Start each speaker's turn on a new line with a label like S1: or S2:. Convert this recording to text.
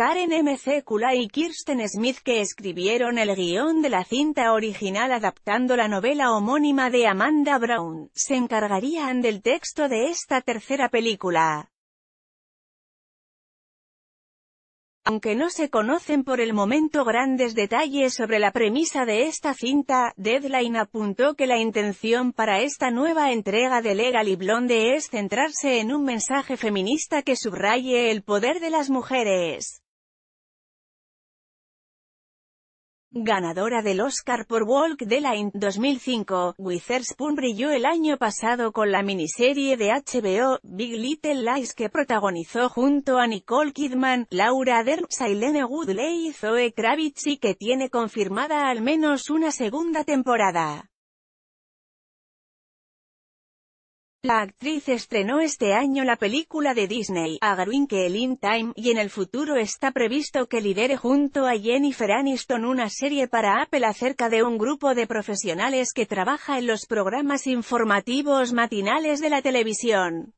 S1: Karen M. y Kirsten Smith que escribieron el guión de la cinta original adaptando la novela homónima de Amanda Brown, se encargarían del texto de esta tercera película. Aunque no se conocen por el momento grandes detalles sobre la premisa de esta cinta, Deadline apuntó que la intención para esta nueva entrega de Legal y Blonde es centrarse en un mensaje feminista que subraye el poder de las mujeres. Ganadora del Oscar por Walk the Line 2005, Witherspoon brilló el año pasado con la miniserie de HBO, Big Little Lies que protagonizó junto a Nicole Kidman, Laura Dern, Silene Woodley y Zoe Kravitz y que tiene confirmada al menos una segunda temporada. La actriz estrenó este año la película de Disney, A in Time, y en el futuro está previsto que lidere junto a Jennifer Aniston una serie para Apple acerca de un grupo de profesionales que trabaja en los programas informativos matinales de la televisión.